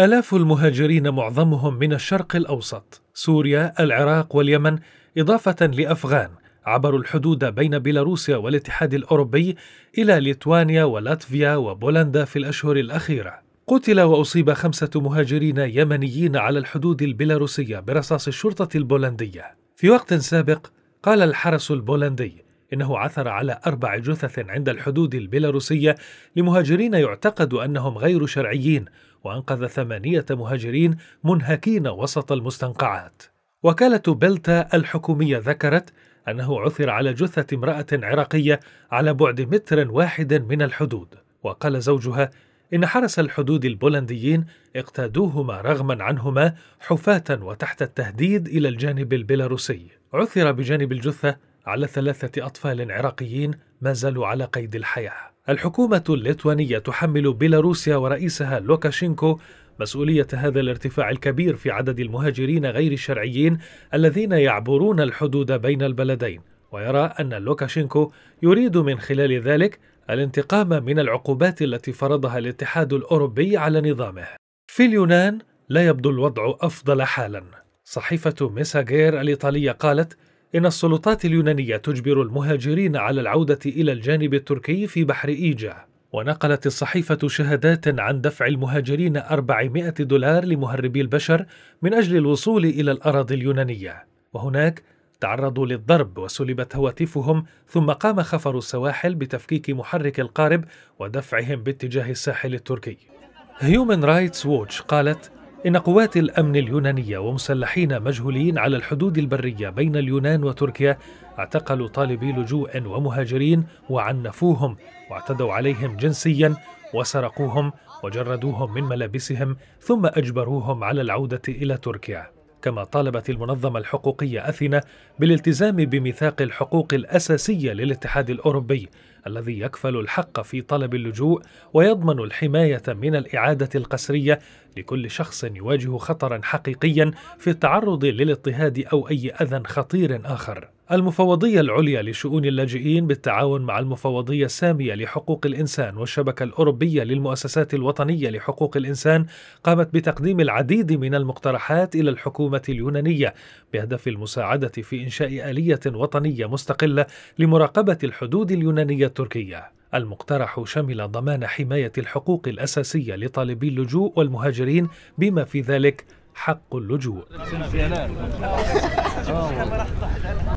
آلاف المهاجرين معظمهم من الشرق الأوسط، سوريا، العراق واليمن، إضافة لأفغان، عبروا الحدود بين بيلاروسيا والاتحاد الأوروبي إلى ليتوانيا ولاتفيا وبولندا في الأشهر الأخيرة. قتل وأصيب خمسة مهاجرين يمنيين على الحدود البيلاروسية برصاص الشرطة البولندية. في وقت سابق قال الحرس البولندي إنه عثر على أربع جثث عند الحدود البيلاروسية لمهاجرين يعتقد أنهم غير شرعيين وأنقذ ثمانية مهاجرين منهكين وسط المستنقعات وكالة بلتا الحكومية ذكرت أنه عثر على جثة امرأة عراقية على بعد متر واحد من الحدود وقال زوجها إن حرس الحدود البولنديين اقتادوهما رغما عنهما حفاة وتحت التهديد إلى الجانب البيلاروسي عثر بجانب الجثة على ثلاثة أطفال عراقيين ما زالوا على قيد الحياه. الحكومة الليتوانية تحمل بيلاروسيا ورئيسها لوكاشينكو مسؤولية هذا الارتفاع الكبير في عدد المهاجرين غير الشرعيين الذين يعبرون الحدود بين البلدين، ويرى أن لوكاشينكو يريد من خلال ذلك الانتقام من العقوبات التي فرضها الاتحاد الأوروبي على نظامه. في اليونان لا يبدو الوضع أفضل حالا. صحيفة ميساغير الإيطالية قالت إن السلطات اليونانية تجبر المهاجرين على العودة إلى الجانب التركي في بحر إيجا ونقلت الصحيفة شهادات عن دفع المهاجرين 400 دولار لمهربي البشر من أجل الوصول إلى الأراضي اليونانية وهناك تعرضوا للضرب وسلبت هواتفهم ثم قام خفر السواحل بتفكيك محرك القارب ودفعهم باتجاه الساحل التركي هيومن رايتس ووتش قالت إن قوات الأمن اليونانية ومسلحين مجهولين على الحدود البرية بين اليونان وتركيا اعتقلوا طالبي لجوء ومهاجرين وعنفوهم واعتدوا عليهم جنسيا وسرقوهم وجردوهم من ملابسهم ثم أجبروهم على العودة إلى تركيا كما طالبت المنظمة الحقوقية أثينا بالالتزام بميثاق الحقوق الأساسية للاتحاد الأوروبي الذي يكفل الحق في طلب اللجوء ويضمن الحماية من الإعادة القسرية لكل شخص يواجه خطرا حقيقيا في التعرض للاضطهاد أو أي أذى خطير آخر. المفوضية العليا لشؤون اللاجئين بالتعاون مع المفوضية السامية لحقوق الإنسان والشبكة الأوروبية للمؤسسات الوطنية لحقوق الإنسان قامت بتقديم العديد من المقترحات إلى الحكومة اليونانية بهدف المساعدة في إنشاء آلية وطنية مستقلة لمراقبة الحدود اليونانية التركية. المقترح شمل ضمان حماية الحقوق الأساسية لطالبي اللجوء والمهاجرين بما في ذلك حق اللجوء